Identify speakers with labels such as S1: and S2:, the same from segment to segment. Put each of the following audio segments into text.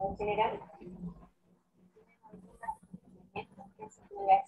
S1: en general, tienen alguna... que se puede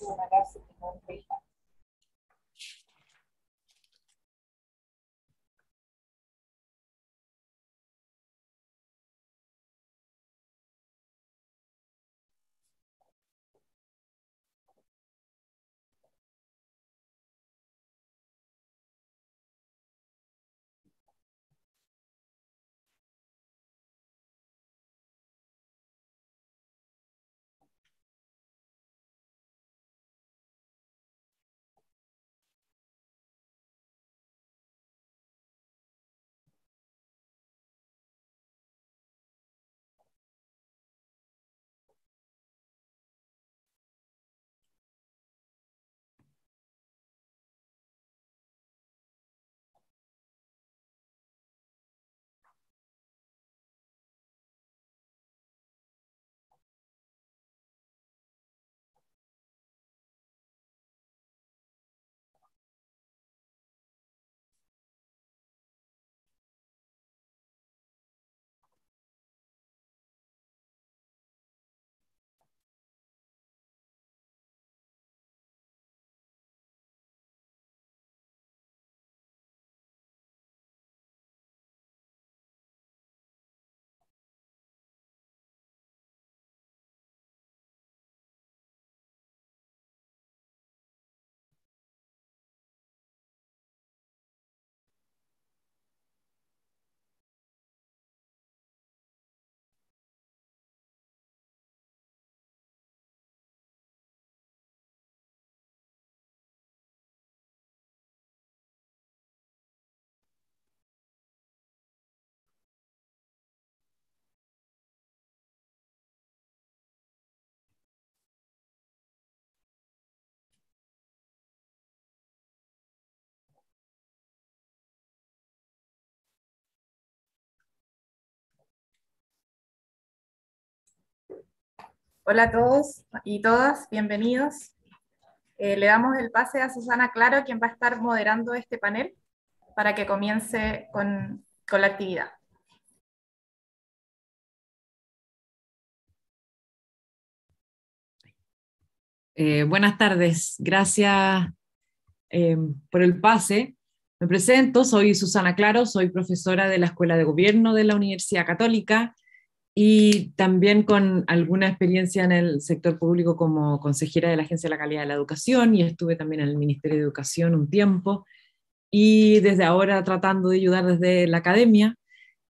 S2: Hola a todos y todas, bienvenidos. Eh, le damos el pase a Susana Claro, quien va a estar moderando este panel para que comience con, la actividad. Eh, buenas tardes, gracias eh, por el pase. Me presento, soy Susana Claro, soy profesora de la Escuela de Gobierno de la Universidad Católica y también con alguna experiencia en el sector público como consejera de la Agencia de la Calidad de la Educación y estuve también en el Ministerio de Educación un tiempo y desde ahora tratando de ayudar desde la academia.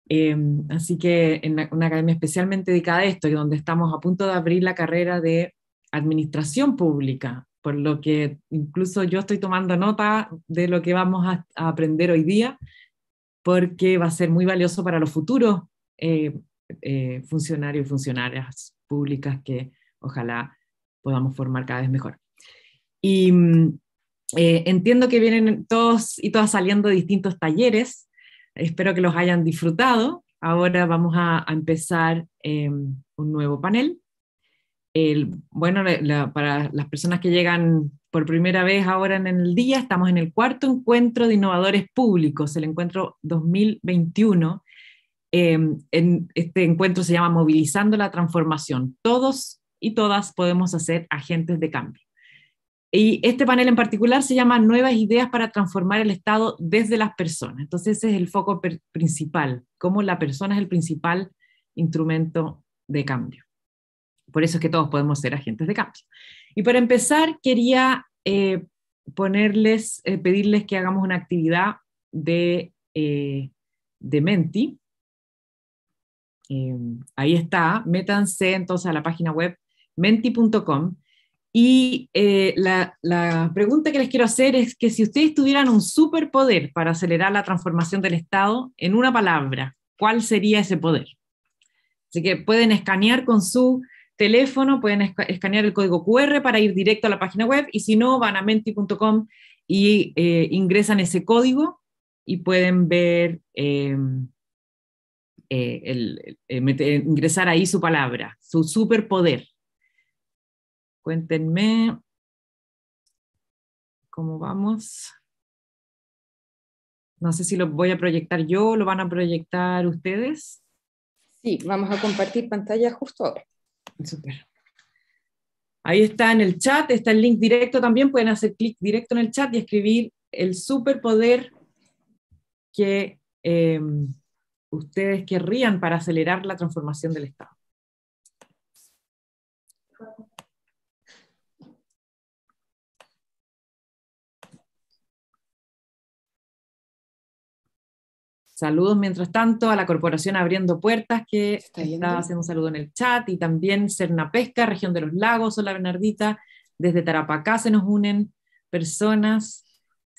S2: Eh, así que en una academia especialmente dedicada a esto, y donde estamos a punto de abrir la carrera de administración pública, por lo que incluso yo estoy tomando nota de lo que vamos a, aprender hoy día, porque va a ser muy valioso para los futuros eh, eh, funcionarios y funcionarias públicas que ojalá podamos formar cada vez mejor. Y mm, eh, entiendo que vienen todos y todas saliendo de distintos talleres, espero que los hayan disfrutado. Ahora vamos a, empezar em, un nuevo panel. bueno, para las personas que llegan por primera vez ahora en el día, estamos en el cuarto encuentro de innovadores públicos, el encuentro 2021 Em, en este encuentro se llama Movilizando la Transformación. Todos y todas podemos hacer agentes de cambio. Y este panel en particular se llama Nuevas ideas para transformar el Estado desde las personas. Entonces ese es el foco principal, cómo la persona es el principal instrumento de cambio. Por eso es que todos podemos ser agentes de cambio. Y para empezar, quería eh, ponerles, eh, pedirles que hagamos una actividad de, eh, de Menti, eh, ahí está, métanse entonces a la página web menti.com. Y eh, la, pregunta que les quiero hacer es que si ustedes tuvieran un superpoder para acelerar la transformación del Estado, en una palabra, ¿cuál sería ese poder? Así que pueden escanear con su teléfono, pueden escanear el código QR para ir directo a la página web y si no, van a menti.com y eh, ingresan ese código y pueden ver eh, el, eh, eh, ingresar ahí su palabra, su superpoder. Cuéntenme cómo vamos. No sé si lo voy a proyectar yo o lo van a proyectar ustedes. Sí, vamos a compartir pantalla justo ahora. Ahí está en el chat, está el link directo también. Pueden hacer clic directo en el chat y escribir el superpoder que em, ustedes querrían para acelerar la transformación del Estado? Saludos, mientras tanto, a la Corporación Abriendo Puertas, que está, haciendo un saludo en el chat, y también Pesca, Región de los Lagos, Hola Bernardita, desde Tarapacá se nos unen personas.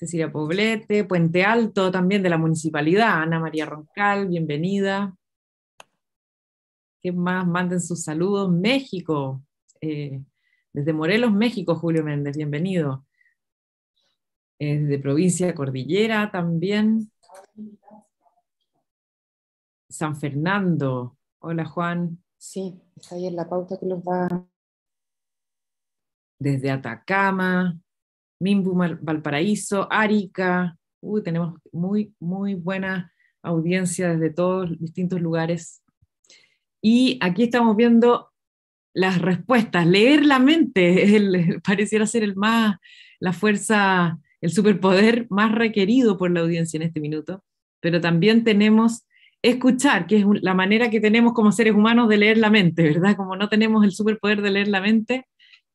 S2: Cecilia Poblete, Puente Alto, también de la municipalidad, Ana María Roncal, bienvenida. ¿Qué más? Manden sus saludos. México, eh, desde Morelos, México, Julio Méndez, bienvenido. desde provincia Cordillera también. San Fernando, hola Juan. Sí, está ahí en la pauta que los va. Desde Atacama, Mimbu, Valparaíso, Arica. Uy, tenemos muy, muy buena audiencia desde todos los distintos lugares. Y aquí estamos viendo las respuestas. Leer la mente es pareciera ser el más, la fuerza, el superpoder más requerido por la audiencia en este minuto. Pero también tenemos escuchar, que es la manera que tenemos como seres humanos de leer la mente, ¿verdad? Como no tenemos el superpoder de leer la mente,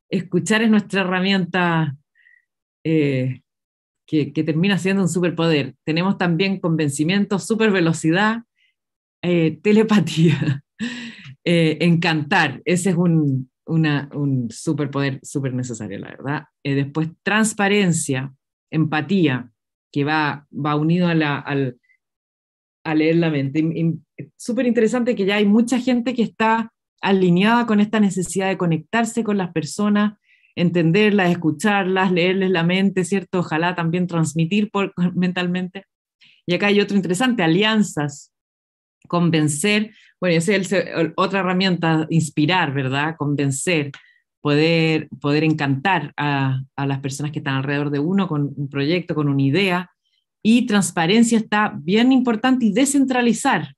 S2: escuchar es nuestra herramienta eh, que, termina siendo un superpoder. Tenemos también convencimiento, supervelocidad, velocidad, eh, telepatía, eh, encantar. Ese es un, superpoder súper necesario, la verdad. después, transparencia, empatía, que va, va unido a la, a leer la mente. Súper interesante que ya hay mucha gente que está alineada con esta necesidad de conectarse con las personas, entenderlas, escucharlas, leerles la mente, ¿cierto? Ojalá también transmitir mentalmente. Y acá hay otro interesante, alianzas, convencer, bueno, esa es otra herramienta, inspirar, ¿verdad? Convencer, poder, poder encantar a, a las personas que están alrededor de uno con un proyecto, con una idea. Y transparencia está bien importante y descentralizar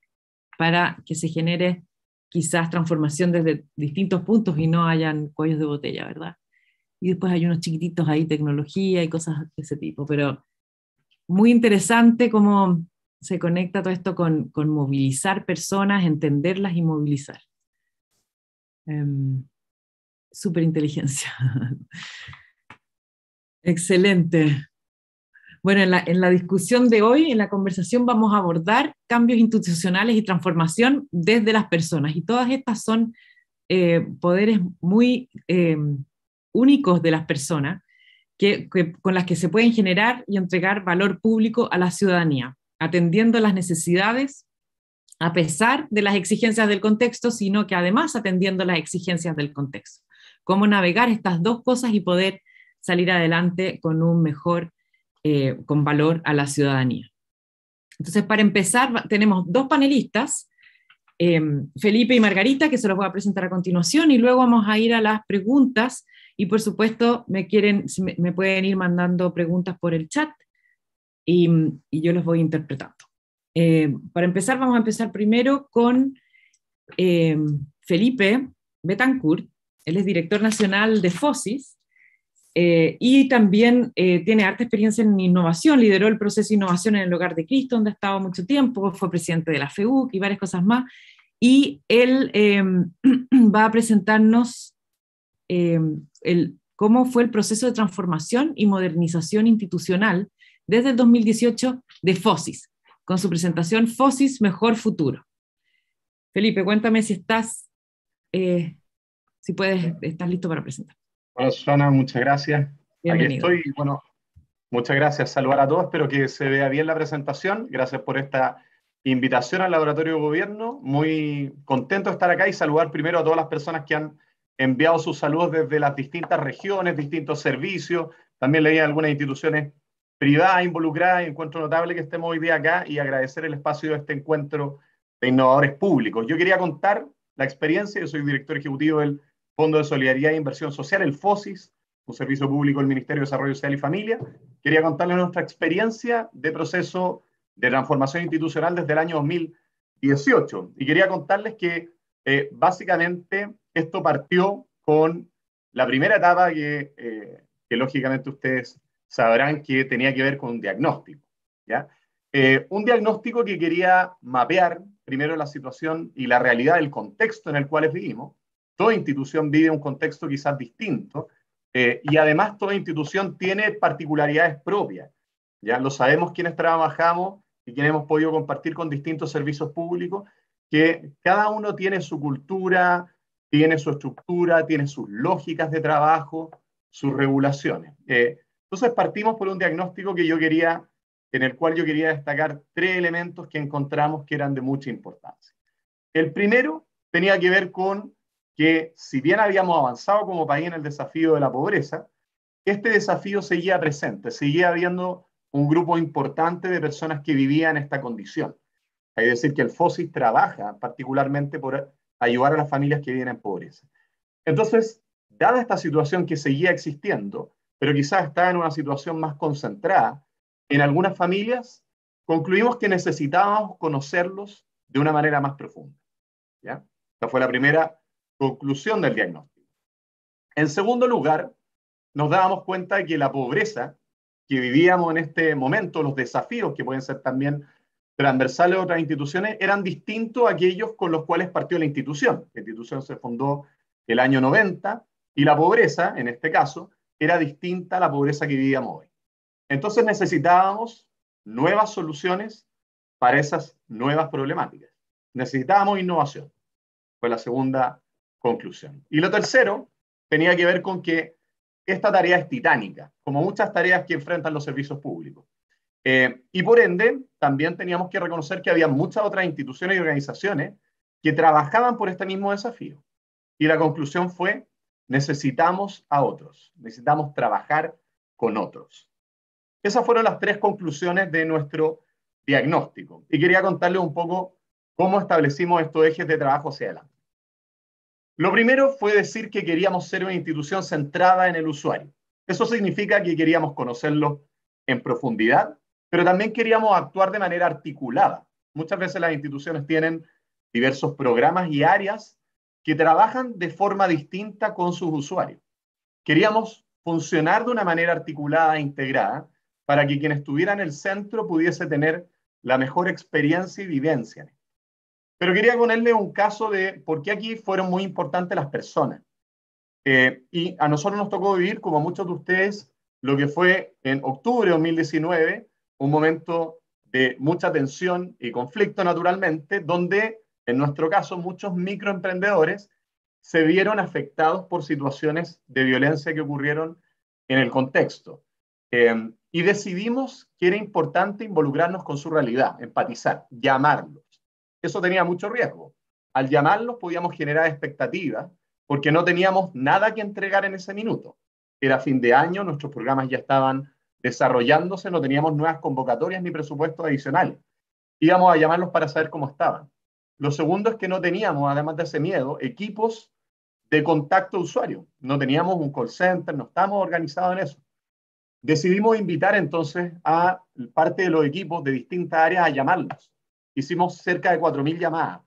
S2: para que se genere quizás transformación desde distintos puntos y no hayan cuellos de botella, ¿verdad? y después hay unos chiquititos ahí, tecnología y cosas de ese tipo, pero muy interesante cómo se conecta todo esto con, movilizar personas, entenderlas y movilizar. Em, super inteligencia. Excelente. Bueno, en la, discusión de hoy, en la conversación, vamos a abordar cambios institucionales y transformación desde las personas. Y todas estas son eh, poderes muy em, únicos de las personas que, con las que se pueden generar y entregar valor público a la ciudadanía, atendiendo las necesidades a pesar de las exigencias del contexto, sino que además atendiendo las exigencias del contexto. Cómo navegar estas dos cosas y poder salir adelante con un mejor, eh, con valor a la ciudadanía. Entonces, para empezar, tenemos dos panelistas, em, Felipe y Margarita, que se los voy a presentar a continuación, y luego vamos a ir a las preguntas y por supuesto, me, quieren, me pueden ir mandando preguntas por el chat y, yo los voy interpretando. Eh, para empezar, vamos a empezar primero con eh, Felipe Betancourt. Él es director nacional de FOSIS eh, y también tiene harta experiencia en innovación. Lideró el proceso de innovación en el Hogar de Cristo, donde ha estado mucho tiempo. Fue presidente de la FEUC y varias cosas más. Y él va a presentarnos cómo fue el proceso de transformación y modernización institucional desde el 2018 de FOSIS, con su presentación FOSIS Mejor Futuro. Felipe, cuéntame si estás, eh, si puedes, estás listo para presentar.
S3: Hola Susana, muchas gracias. Aquí estoy, bueno, muchas gracias. Saludar a todos, espero que se vea bien la presentación. Gracias por esta invitación al Laboratorio de Gobierno. Muy contento de estar acá y saludar primero a todas las personas que han enviado sus saludos desde las distintas regiones, distintos servicios. También leí algunas instituciones privadas involucradas. encuentro notable que estemos hoy día acá y agradecer el espacio de este encuentro de innovadores públicos. Yo quería contar la experiencia. Yo soy director ejecutivo del Fondo de Solidaridad e Inversión Social, el FOSIS, un servicio público del Ministerio de Desarrollo Social y Familia. Quería contarles nuestra experiencia de proceso de transformación institucional desde el año 2018. Y quería contarles que eh, básicamente esto partió con la primera etapa eh, que, lógicamente ustedes sabrán que tenía que ver con un diagnóstico. ¿ya? Eh, un diagnóstico que quería mapear primero la situación y la realidad del contexto en el cual vivimos. Toda institución vive un contexto quizás distinto eh, y además toda institución tiene particularidades propias. Ya lo sabemos quienes trabajamos y quienes hemos podido compartir con distintos servicios públicos, que cada uno tiene su cultura, tiene su estructura, tiene sus lógicas de trabajo, sus regulaciones. Eh, entonces partimos por un diagnóstico que yo quería, en el cual yo quería destacar tres elementos que encontramos que eran de mucha importancia. El primero tenía que ver con que si bien habíamos avanzado como país en el desafío de la pobreza, este desafío seguía presente, seguía habiendo un grupo importante de personas que vivían en esta condición. Es decir, que el FOSIS trabaja particularmente por ayudar a las familias que viven en pobreza. Entonces, dada esta situación que seguía existiendo, pero quizás está en una situación más concentrada, en algunas familias concluimos que necesitábamos conocerlos de una manera más profunda. ¿ya? Esta fue la primera conclusión del diagnóstico. En segundo lugar, nos dábamos cuenta de que la pobreza que vivíamos en este momento, los desafíos que pueden ser también transversales de otras instituciones eran distintos aquellos con los cuales partió la institución. La institución se fundó el año 90 y la pobreza, en este caso, era distinta a la pobreza que vivíamos hoy. Entonces necesitábamos nuevas soluciones para esas nuevas problemáticas. Necesitábamos innovación. Fue la segunda conclusión. Y lo tercero tenía que ver con que esta tarea es titánica, como muchas tareas que enfrentan los servicios públicos. Eh, y por ende, también teníamos que reconocer que había muchas otras instituciones y organizaciones que trabajaban por este mismo desafío. Y la conclusión fue, necesitamos a otros, necesitamos trabajar con otros. Esas fueron las tres conclusiones de nuestro diagnóstico. Y quería contarles un poco cómo establecimos estos ejes de trabajo hacia adelante. Lo primero fue decir que queríamos ser una institución centrada en el usuario. Eso significa que queríamos conocerlo en profundidad, pero también queríamos actuar de manera articulada. Muchas veces las instituciones tienen diversos programas y áreas que trabajan de forma distinta con sus usuarios. Queríamos funcionar de una manera articulada e integrada para que quien estuviera en el centro pudiese tener la mejor experiencia y vivencia. Pero quería ponerle un caso de por qué aquí fueron muy importantes las personas. Eh, y a nosotros nos tocó vivir, como muchos de ustedes, lo que fue en octubre de 2019, un momento de mucha tensión y conflicto naturalmente, donde en nuestro caso muchos microemprendedores se vieron afectados por situaciones de violencia que ocurrieron en el contexto. Eh, y decidimos que era importante involucrarnos con su realidad, empatizar, llamarlos. Eso tenía mucho riesgo. Al llamarlos podíamos generar expectativas porque no teníamos nada que entregar en ese minuto. Era fin de año, nuestros programas ya estaban desarrollándose, no teníamos nuevas convocatorias ni presupuestos adicionales. Íbamos a llamarlos para saber cómo estaban. Lo segundo es que no teníamos, además de ese miedo, equipos de contacto usuario. No teníamos un call center, no estábamos organizados en eso. Decidimos invitar entonces a parte de los equipos de distintas áreas a llamarlos. Hicimos cerca de 4.000 llamadas,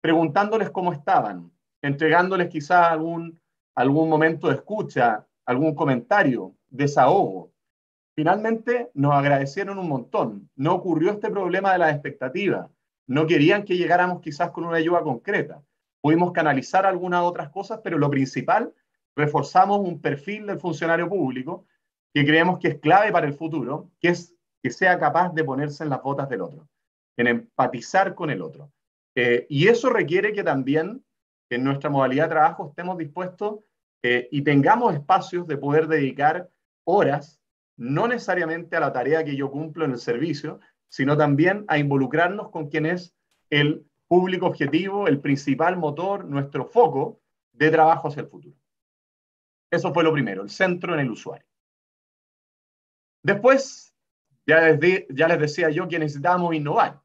S3: preguntándoles cómo estaban, entregándoles quizá algún, algún momento de escucha, algún comentario, desahogo finalmente nos agradecieron un montón. No ocurrió este problema de la expectativa, No querían que llegáramos quizás con una ayuda concreta. Pudimos canalizar algunas otras cosas, pero lo principal, reforzamos un perfil del funcionario público que creemos que es clave para el futuro, que es que sea capaz de ponerse en las botas del otro, en empatizar con el otro. Eh, y eso requiere que también en nuestra modalidad de trabajo estemos dispuestos eh, y tengamos espacios de poder dedicar horas no necesariamente a la tarea que yo cumplo en el servicio, sino también a involucrarnos con quien es el público objetivo, el principal motor, nuestro foco de trabajo hacia el futuro. Eso fue lo primero, el centro en el usuario. Después, ya les, ya les decía yo que necesitábamos innovar.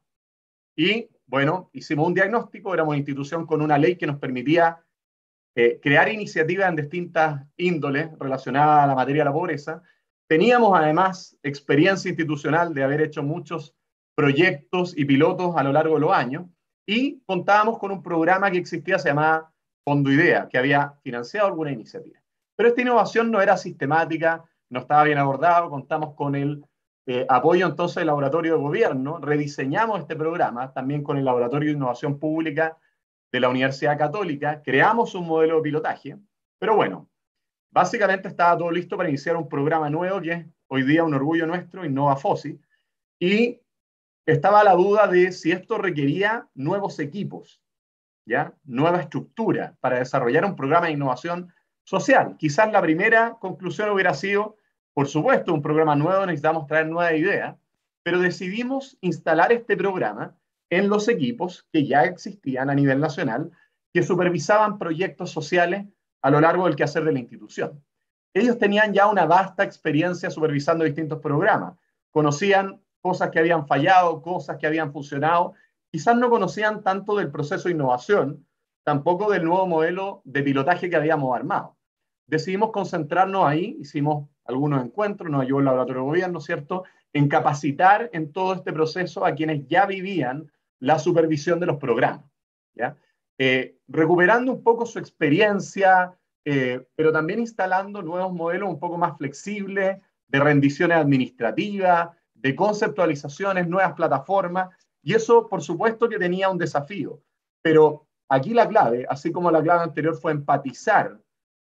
S3: Y bueno, hicimos un diagnóstico, éramos una institución con una ley que nos permitía eh, crear iniciativas en distintas índoles relacionadas a la materia de la pobreza, Teníamos además experiencia institucional de haber hecho muchos proyectos y pilotos a lo largo de los años y contábamos con un programa que existía, se llamaba Fondo Idea, que había financiado alguna iniciativa. Pero esta innovación no era sistemática, no estaba bien abordado, contamos con el eh, apoyo entonces del Laboratorio de Gobierno, rediseñamos este programa también con el Laboratorio de Innovación Pública de la Universidad Católica, creamos un modelo de pilotaje, pero bueno, Básicamente estaba todo listo para iniciar un programa nuevo que es hoy día un orgullo nuestro, Innova Fossi, y estaba la duda de si esto requería nuevos equipos, ¿ya? nueva estructura para desarrollar un programa de innovación social. Quizás la primera conclusión hubiera sido, por supuesto, un programa nuevo, necesitamos traer nueva idea, pero decidimos instalar este programa en los equipos que ya existían a nivel nacional, que supervisaban proyectos sociales a lo largo del quehacer de la institución. Ellos tenían ya una vasta experiencia supervisando distintos programas, conocían cosas que habían fallado, cosas que habían funcionado, quizás no conocían tanto del proceso de innovación, tampoco del nuevo modelo de pilotaje que habíamos armado. Decidimos concentrarnos ahí, hicimos algunos encuentros, nos ayudó el laboratorio de gobierno, ¿cierto?, en capacitar en todo este proceso a quienes ya vivían la supervisión de los programas. ¿ya? Eh, recuperando un poco su experiencia, eh, pero también instalando nuevos modelos un poco más flexibles de rendiciones administrativas, de conceptualizaciones, nuevas plataformas, y eso por supuesto que tenía un desafío, pero aquí la clave, así como la clave anterior fue empatizar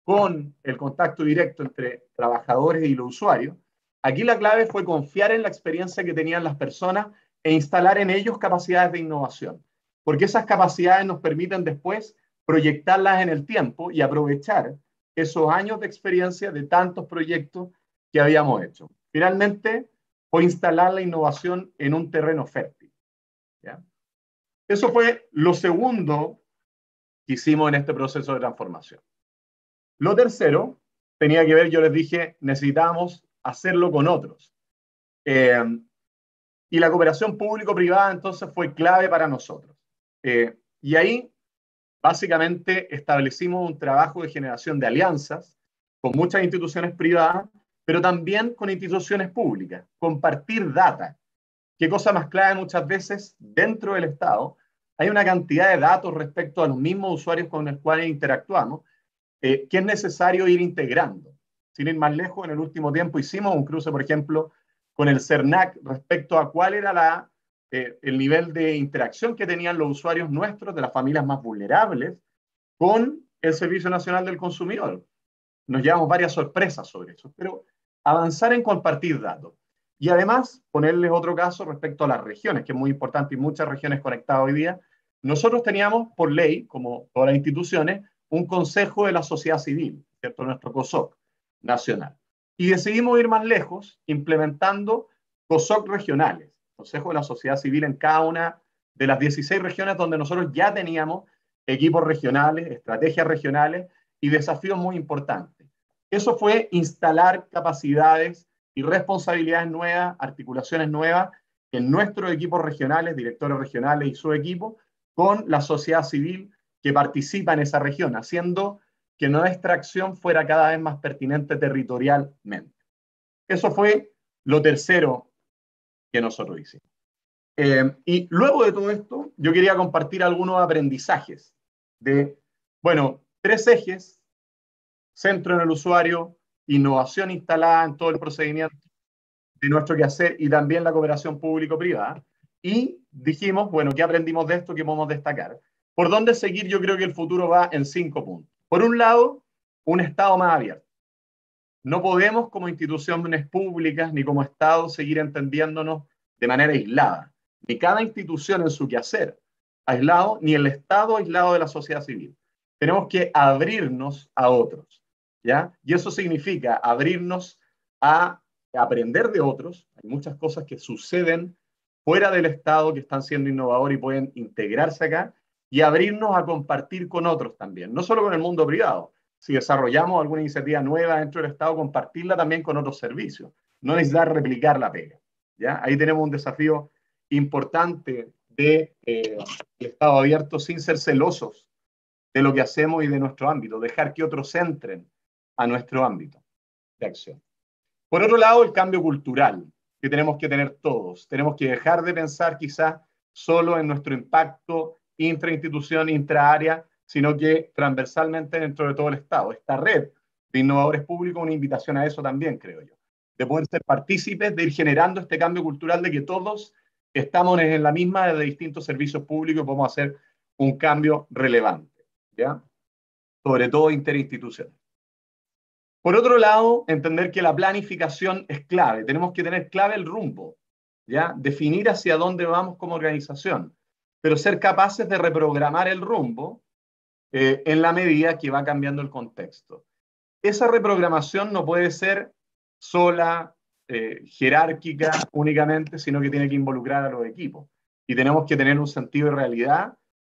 S3: con el contacto directo entre trabajadores y los usuarios, aquí la clave fue confiar en la experiencia que tenían las personas e instalar en ellos capacidades de innovación porque esas capacidades nos permiten después proyectarlas en el tiempo y aprovechar esos años de experiencia de tantos proyectos que habíamos hecho. Finalmente, fue instalar la innovación en un terreno fértil. Eso fue lo segundo que hicimos en este proceso de transformación. Lo tercero tenía que ver, yo les dije, necesitamos hacerlo con otros. Eh, y la cooperación público-privada entonces fue clave para nosotros. Eh, y ahí, básicamente, establecimos un trabajo de generación de alianzas con muchas instituciones privadas, pero también con instituciones públicas. Compartir data. Qué cosa más clara? muchas veces dentro del Estado. Hay una cantidad de datos respecto a los mismos usuarios con los cuales interactuamos eh, que es necesario ir integrando. Sin ir más lejos, en el último tiempo hicimos un cruce, por ejemplo, con el CERNAC respecto a cuál era la eh, el nivel de interacción que tenían los usuarios nuestros de las familias más vulnerables con el Servicio Nacional del Consumidor. Nos llevamos varias sorpresas sobre eso, pero avanzar en compartir datos. Y además, ponerles otro caso respecto a las regiones, que es muy importante y muchas regiones conectadas hoy día. Nosotros teníamos, por ley, como todas las instituciones, un consejo de la sociedad civil, ¿cierto? Nuestro COSOC nacional. Y decidimos ir más lejos implementando COSOC regionales. Consejo de la Sociedad Civil en cada una de las 16 regiones donde nosotros ya teníamos equipos regionales, estrategias regionales y desafíos muy importantes. Eso fue instalar capacidades y responsabilidades nuevas, articulaciones nuevas en nuestros equipos regionales, directores regionales y su equipo, con la sociedad civil que participa en esa región, haciendo que nuestra acción fuera cada vez más pertinente territorialmente. Eso fue lo tercero que nosotros hicimos. Eh, y luego de todo esto, yo quería compartir algunos aprendizajes de, bueno, tres ejes, centro en el usuario, innovación instalada en todo el procedimiento de nuestro quehacer y también la cooperación público-privada. Y dijimos, bueno, ¿qué aprendimos de esto? ¿Qué podemos destacar? Por dónde seguir, yo creo que el futuro va en cinco puntos. Por un lado, un Estado más abierto. No podemos como instituciones públicas ni como Estado seguir entendiéndonos de manera aislada, ni cada institución en su quehacer aislado, ni el Estado aislado de la sociedad civil. Tenemos que abrirnos a otros, ¿ya? Y eso significa abrirnos a aprender de otros. Hay muchas cosas que suceden fuera del Estado que están siendo innovadores y pueden integrarse acá y abrirnos a compartir con otros también, no solo con el mundo privado, si desarrollamos alguna iniciativa nueva dentro del Estado, compartirla también con otros servicios. No necesitar replicar la pega. ¿ya? Ahí tenemos un desafío importante de, eh, Estado abierto sin ser celosos de lo que hacemos y de nuestro ámbito, dejar que otros entren a nuestro ámbito de acción. Por otro lado, el cambio cultural que tenemos que tener todos. Tenemos que dejar de pensar quizás solo en nuestro impacto intra institución, intra área, sino que transversalmente dentro de todo el Estado. Esta red de innovadores públicos, una invitación a eso también, creo yo, de poder ser partícipes, de ir generando este cambio cultural de que todos estamos en la misma de distintos servicios públicos y podemos hacer un cambio relevante, ¿ya? Sobre todo interinstitucional. Por otro lado, entender que la planificación es clave. Tenemos que tener clave el rumbo, ¿ya? Definir hacia dónde vamos como organización, pero ser capaces de reprogramar el rumbo eh, en la medida que va cambiando el contexto. Esa reprogramación no puede ser sola, eh, jerárquica únicamente, sino que tiene que involucrar a los equipos. Y tenemos que tener un sentido de realidad,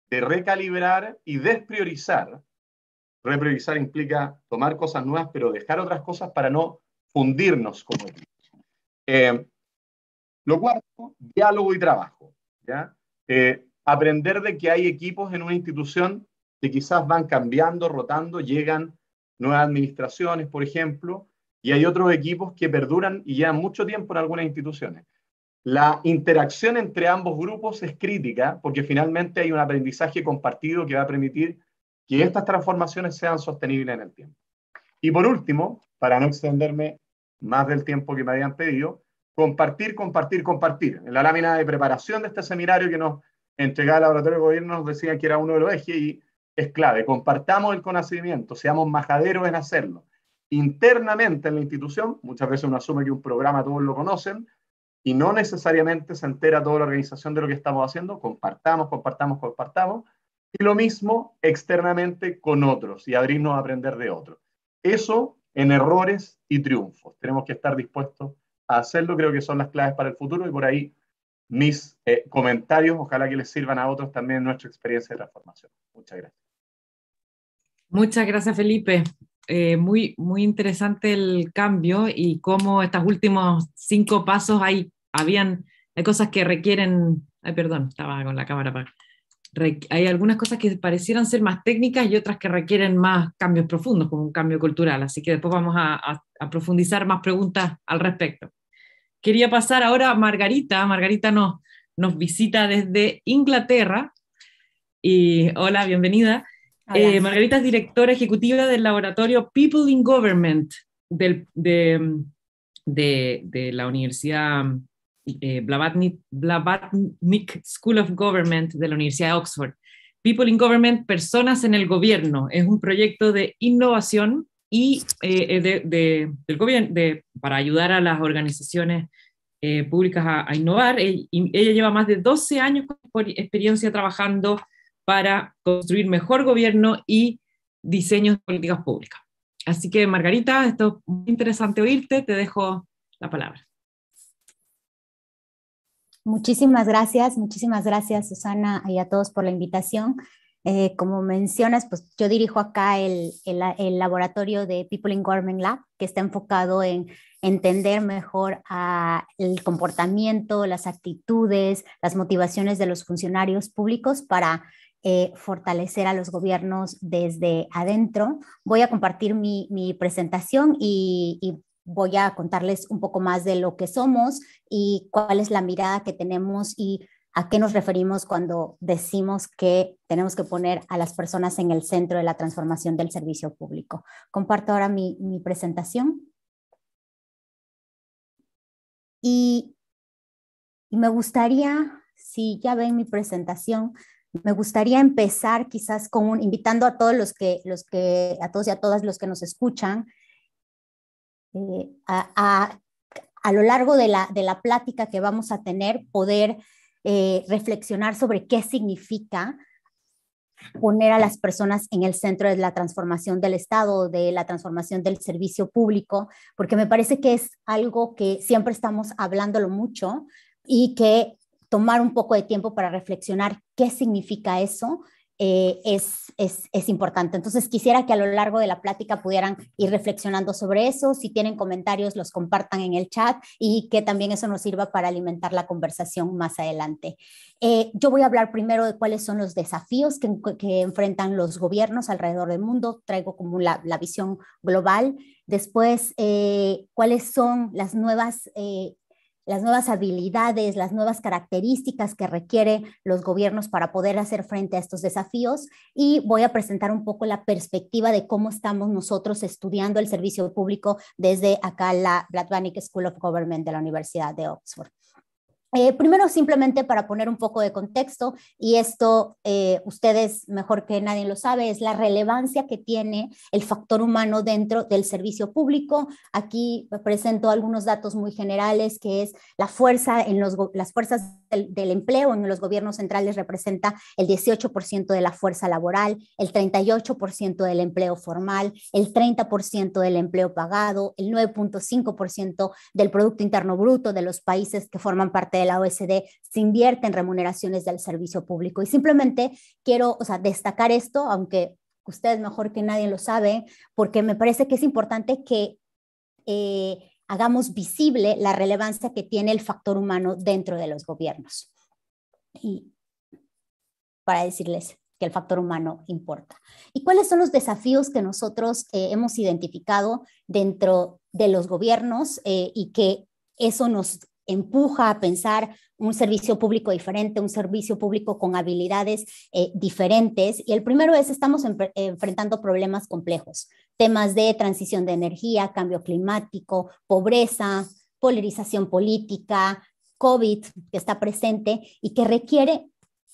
S3: de recalibrar y despriorizar. Repriorizar implica tomar cosas nuevas, pero dejar otras cosas para no fundirnos como equipo. Eh, lo cuarto, diálogo y trabajo. ¿ya? aprender de que hay equipos en una institución quizás van cambiando, rotando, llegan nuevas administraciones, por ejemplo, y hay otros equipos que perduran y llevan mucho tiempo en algunas instituciones. La interacción entre ambos grupos es crítica porque finalmente hay un aprendizaje compartido que va a permitir que estas transformaciones sean sostenibles en el tiempo. Y por último, para no extenderme más del tiempo que me habían pedido, compartir, compartir, compartir. En la lámina de preparación de este seminario que nos entregaba el Laboratorio de Gobierno nos decían que era uno de los ejes y es clave. Compartamos el conocimiento, seamos majaderos en hacerlo. Internamente en la institución, muchas veces uno asume que un programa todos lo conocen y no necesariamente se entera toda la organización de lo que estamos haciendo. Compartamos, compartamos, compartamos. Y lo mismo externamente con otros y abrirnos a aprender de otros. Eso en errores y triunfos. Tenemos que estar dispuestos a hacerlo. Creo que son las claves para el futuro y por ahí mis eh, comentarios. Ojalá que les sirvan a otros también nuestra experiencia de transformación. Muchas gracias.
S2: Muchas gracias, Felipe. Eh, muy, muy interesante el cambio y cómo estos últimos cinco pasos hay, habían, cosas que requieren, ay, perdón, estaba con la cámara hay algunas cosas que parecieran ser más técnicas y otras que requieren más cambios profundos, como un cambio cultural. Así que después vamos a, profundizar más preguntas al respecto. Quería pasar ahora a Margarita. Margarita nos, nos visita desde Inglaterra. Y hola, bienvenida. Eh, Margarita es directora ejecutiva del laboratorio People in Government de, la Universidad eh, Blavatnik, School of Government de la Universidad de Oxford. People in Government, Personas en el Gobierno, es un proyecto de innovación y eh, para ayudar a las organizaciones públicas a, innovar. Ella, lleva más de 12 años por experiencia trabajando para construir mejor gobierno y diseños de políticas públicas. Así que, Margarita, esto es muy interesante oírte, te dejo la palabra.
S4: Muchísimas gracias, muchísimas gracias Susana y a todos por la invitación. Eh, como mencionas, pues yo dirijo acá el, el, laboratorio de People in Government Lab, que está enfocado en entender mejor ah, el comportamiento, las actitudes, las motivaciones de los funcionarios públicos para eh, fortalecer a los gobiernos desde adentro. Voy a compartir mi, presentación y, voy a contarles un poco más de lo que somos y cuál es la mirada que tenemos y a qué nos referimos cuando decimos que tenemos que poner a las personas en el centro de la transformación del servicio público. Comparto ahora mi, presentación. y, me gustaría, si ya ven mi presentación, me gustaría empezar quizás con invitando a todos los que, los que, a todos y todas los que nos escuchan, eh, a, a, lo largo de la, de la, plática que vamos a tener, poder eh, reflexionar sobre qué significa poner a las personas en el centro de la transformación del Estado, de la transformación del servicio público, porque me parece que es algo que siempre estamos hablándolo mucho y que tomar un poco de tiempo para reflexionar qué significa eso, eh, es, es, es, importante. Entonces, quisiera que a lo largo de la plática pudieran ir reflexionando sobre eso. Si tienen comentarios, los compartan en el chat y que también eso nos sirva para alimentar la conversación más adelante. Eh, yo voy a hablar primero de cuáles son los desafíos que, enfrentan los gobiernos alrededor del mundo. Traigo como la, la visión global. Después, eh, cuáles son las nuevas las nuevas habilidades, las nuevas características que requieren los gobiernos para poder hacer frente a estos desafíos y voy a presentar un poco la perspectiva de cómo estamos nosotros estudiando el servicio público desde acá la Black School of Government de la Universidad de Oxford. Eh, primero, simplemente para poner un poco de contexto, y esto eh, ustedes mejor que nadie lo sabe, es la relevancia que tiene el factor humano dentro del servicio público. Aquí presento algunos datos muy generales, que es la fuerza en los, las fuerzas del, empleo en los gobiernos centrales representa el 18% de la fuerza laboral, el 38% del empleo formal, el 30% del empleo pagado, el 9.5% del Producto Interno Bruto de los países que forman parte de la OSD e se invierte en remuneraciones del servicio público. Y simplemente quiero o sea, destacar esto, aunque ustedes mejor que nadie lo saben, porque me parece que es importante que... Eh, hagamos visible la relevancia que tiene el factor humano dentro de los gobiernos. Y para decirles que el factor humano importa. ¿Y cuáles son los desafíos que nosotros eh, hemos identificado dentro de los gobiernos eh, y que eso nos empuja a pensar un servicio público diferente, un servicio público con habilidades eh, diferentes. Y el primero es, estamos enfrentando problemas complejos temas de transición de energía, cambio climático, pobreza, polarización política, COVID que está presente y que requiere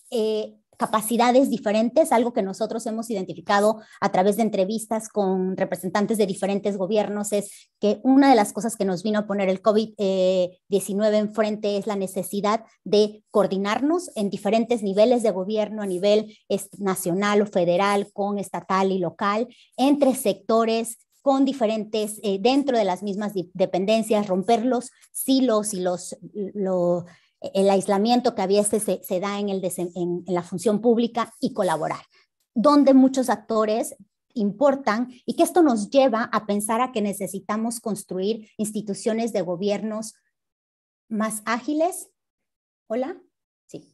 S4: eh, capacidades diferentes, algo que nosotros hemos identificado a través de entrevistas con representantes de diferentes gobiernos, es que una de las cosas que nos vino a poner el COVID-19 eh, enfrente es la necesidad de coordinarnos en diferentes niveles de gobierno, a nivel nacional o federal, con estatal y local, entre sectores con diferentes, eh, dentro de las mismas dependencias, romper los silos y los, el aislamiento que a veces se, da en, el en la función pública y colaborar, donde muchos actores importan y que esto nos lleva a pensar a que necesitamos construir instituciones de gobiernos más ágiles. Hola. Sí.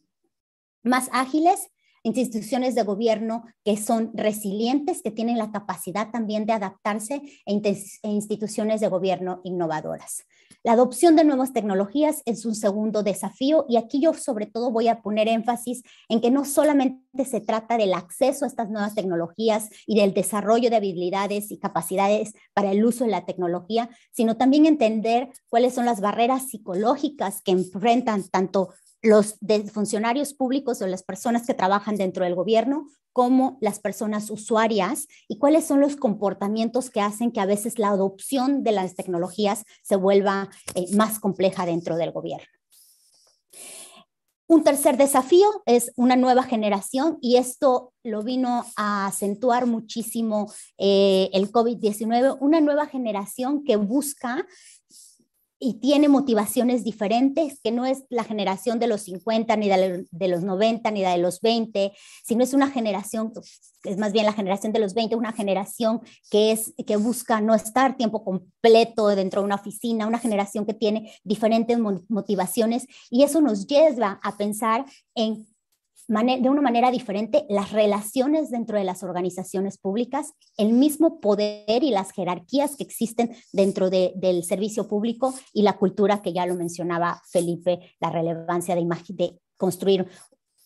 S4: Más ágiles instituciones de gobierno que son resilientes, que tienen la capacidad también de adaptarse e, e instituciones de gobierno innovadoras. La adopción de nuevas tecnologías es un segundo desafío y aquí yo sobre todo voy a poner énfasis en que no solamente se trata del acceso a estas nuevas tecnologías y del desarrollo de habilidades y capacidades para el uso de la tecnología, sino también entender cuáles son las barreras psicológicas que enfrentan tanto los funcionarios públicos o las personas que trabajan dentro del gobierno como las personas usuarias y cuáles son los comportamientos que hacen que a veces la adopción de las tecnologías se vuelva eh, más compleja dentro del gobierno. Un tercer desafío es una nueva generación y esto lo vino a acentuar muchísimo eh, el COVID-19, una nueva generación que busca y tiene motivaciones diferentes, que no es la generación de los 50, ni de, los 90, ni de los 20, sino es una generación, es más bien la generación de los 20, una generación que, es, que busca no estar tiempo completo dentro de una oficina, una generación que tiene diferentes motivaciones y eso nos lleva a pensar en de una manera diferente las relaciones dentro de las organizaciones públicas, el mismo poder y las jerarquías que existen dentro del servicio público y la cultura que ya lo mencionaba Felipe, la relevancia de, de construir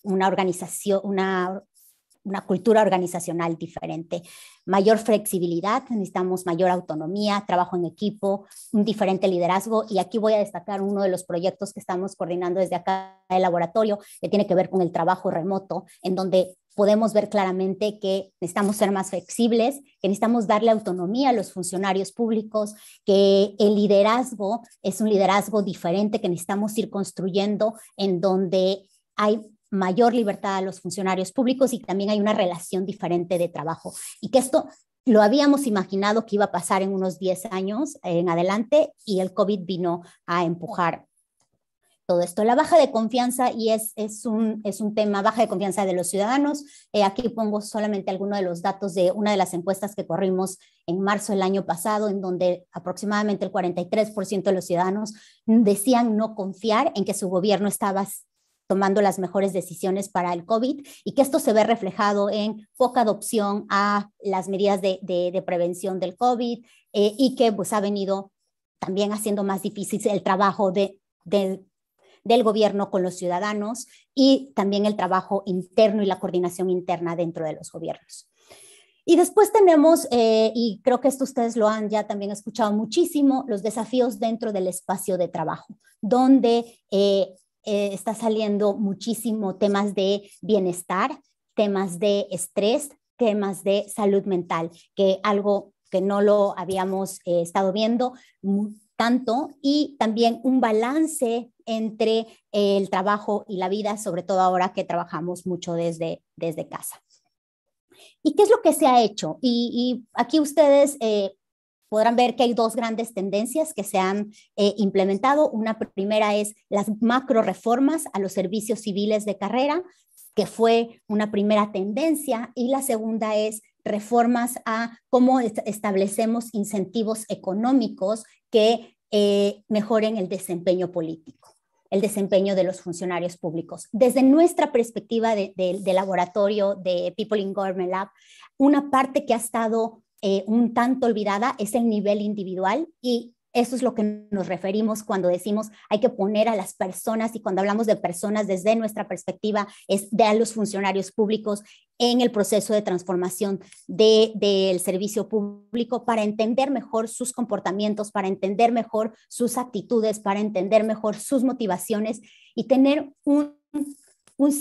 S4: una organización, una una cultura organizacional diferente, mayor flexibilidad, necesitamos mayor autonomía, trabajo en equipo, un diferente liderazgo. Y aquí voy a destacar uno de los proyectos que estamos coordinando desde acá el laboratorio, que tiene que ver con el trabajo remoto, en donde podemos ver claramente que necesitamos ser más flexibles, que necesitamos darle autonomía a los funcionarios públicos, que el liderazgo es un liderazgo diferente que necesitamos ir construyendo en donde hay mayor libertad a los funcionarios públicos y también hay una relación diferente de trabajo. Y que esto lo habíamos imaginado que iba a pasar en unos 10 años en adelante y el COVID vino a empujar todo esto. La baja de confianza, y es, es, un, es un tema, baja de confianza de los ciudadanos. Eh, aquí pongo solamente algunos de los datos de una de las encuestas que corrimos en marzo del año pasado, en donde aproximadamente el 43% de los ciudadanos decían no confiar en que su gobierno estaba tomando las mejores decisiones para el COVID y que esto se ve reflejado en poca adopción a las medidas de, prevención del COVID eh, y que pues ha venido también haciendo más difícil el trabajo de, del gobierno con los ciudadanos y también el trabajo interno y la coordinación interna dentro de los gobiernos. Y después tenemos, eh, y creo que esto ustedes lo han ya también escuchado muchísimo, los desafíos dentro del espacio de trabajo, donde eh, eh, está saliendo muchísimo temas de bienestar, temas de estrés, temas de salud mental, que algo que no lo habíamos eh, estado viendo tanto, y también un balance entre eh, el trabajo y la vida, sobre todo ahora que trabajamos mucho desde, desde casa. ¿Y qué es lo que se ha hecho? Y, aquí ustedes podrán ver que hay dos grandes tendencias que se han eh, implementado. Una primera es las macro reformas a los servicios civiles de carrera, que fue una primera tendencia, y la segunda es reformas a cómo establecemos incentivos económicos que eh, mejoren el desempeño político el desempeño de los funcionarios públicos. Desde nuestra perspectiva del laboratorio de People in Government Lab, una parte que ha estado eh, un tanto olvidada es el nivel individual y eso es lo que nos referimos cuando decimos hay que poner a las personas y cuando hablamos de personas desde nuestra perspectiva es de a los funcionarios públicos en el proceso de transformación del servicio público para entender mejor sus comportamientos, para entender mejor sus actitudes, para entender mejor sus motivaciones y tener un, un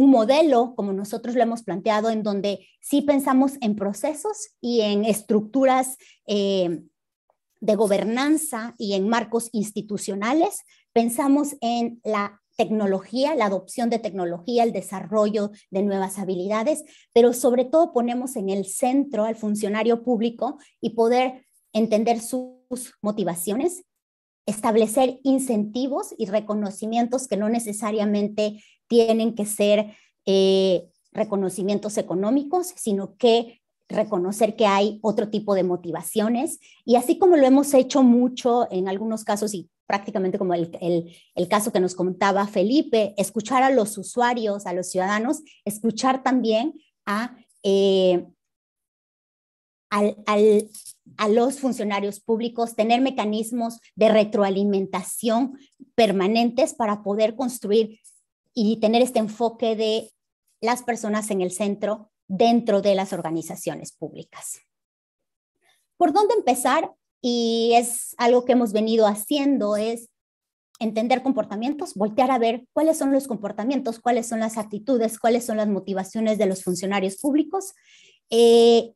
S4: un modelo, como nosotros lo hemos planteado, en donde sí pensamos en procesos y en estructuras eh, de gobernanza y en marcos institucionales. Pensamos en la tecnología, la adopción de tecnología, el desarrollo de nuevas habilidades, pero sobre todo ponemos en el centro al funcionario público y poder entender sus motivaciones, establecer incentivos y reconocimientos que no necesariamente tienen que ser eh, reconocimientos económicos, sino que reconocer que hay otro tipo de motivaciones. Y así como lo hemos hecho mucho en algunos casos y prácticamente como el, caso que nos contaba Felipe, escuchar a los usuarios, a los ciudadanos, escuchar también a, eh, a los funcionarios públicos, tener mecanismos de retroalimentación permanentes para poder construir y tener este enfoque de las personas en el centro dentro de las organizaciones públicas. ¿Por dónde empezar? Y es algo que hemos venido haciendo, es entender comportamientos, voltear a ver cuáles son los comportamientos, cuáles son las actitudes, cuáles son las motivaciones de los funcionarios públicos, eh,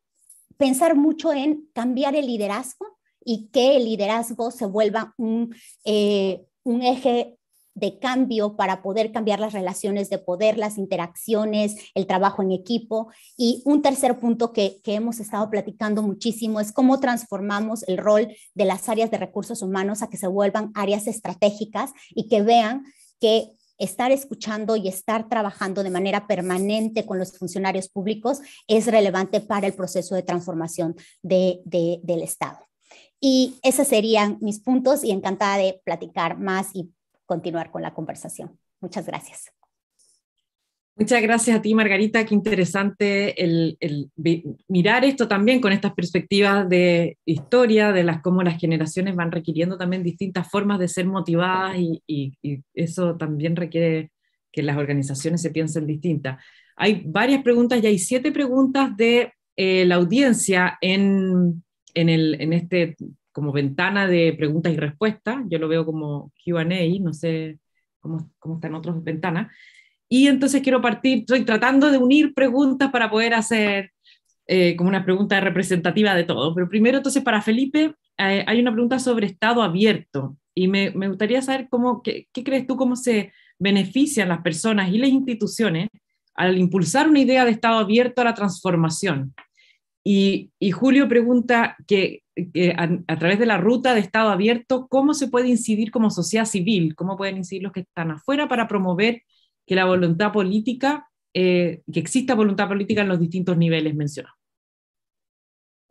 S4: pensar mucho en cambiar el liderazgo y que el liderazgo se vuelva un, eh, un eje de cambio para poder cambiar las relaciones de poder, las interacciones, el trabajo en equipo. Y un tercer punto que, hemos estado platicando muchísimo es cómo transformamos el rol de las áreas de recursos humanos a que se vuelvan áreas estratégicas y que vean que estar escuchando y estar trabajando de manera permanente con los funcionarios públicos es relevante para el proceso de transformación del Estado. Y esos serían mis puntos y encantada de platicar más y continuar con la conversación. Muchas gracias.
S2: Muchas gracias a ti, Margarita. Qué interesante el, mirar esto también con estas perspectivas de historia, de las, cómo las generaciones van requiriendo también distintas formas de ser motivadas y, eso también requiere que las organizaciones se piensen distintas. Hay varias preguntas y hay siete preguntas de eh, la audiencia en, en, en este como ventana de preguntas y respuestas, yo lo veo como QA, no sé cómo, cómo están otras ventanas. Y entonces quiero partir, estoy tratando de unir preguntas para poder hacer eh, como una pregunta representativa de todo. Pero primero, entonces, para Felipe, eh, hay una pregunta sobre estado abierto y me, me gustaría saber cómo, qué, crees tú, cómo se benefician las personas y las instituciones al impulsar una idea de estado abierto a la transformación. Y, y Julio pregunta que, a, través de la ruta de Estado abierto, cómo se puede incidir como sociedad civil, cómo pueden incidir los que están afuera para promover que la voluntad política, eh, que exista voluntad política en los distintos niveles mencionados.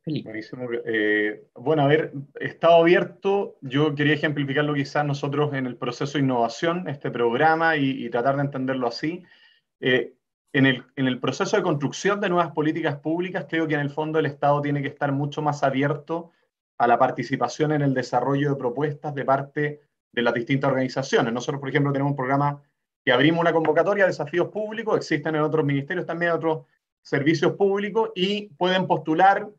S3: Felipe. Eh, bueno, a ver, Estado abierto, yo quería ejemplificarlo quizás nosotros en el proceso de innovación, este programa, y, tratar de entenderlo así. Eh, en el, proceso de construcción de nuevas políticas públicas, creo que en el fondo el Estado tiene que estar mucho más abierto a la participación en el desarrollo de propuestas de parte de las distintas organizaciones. Nosotros, por ejemplo, tenemos un programa que abrimos una convocatoria a desafíos públicos, existen en otros ministerios también otros servicios públicos y pueden postular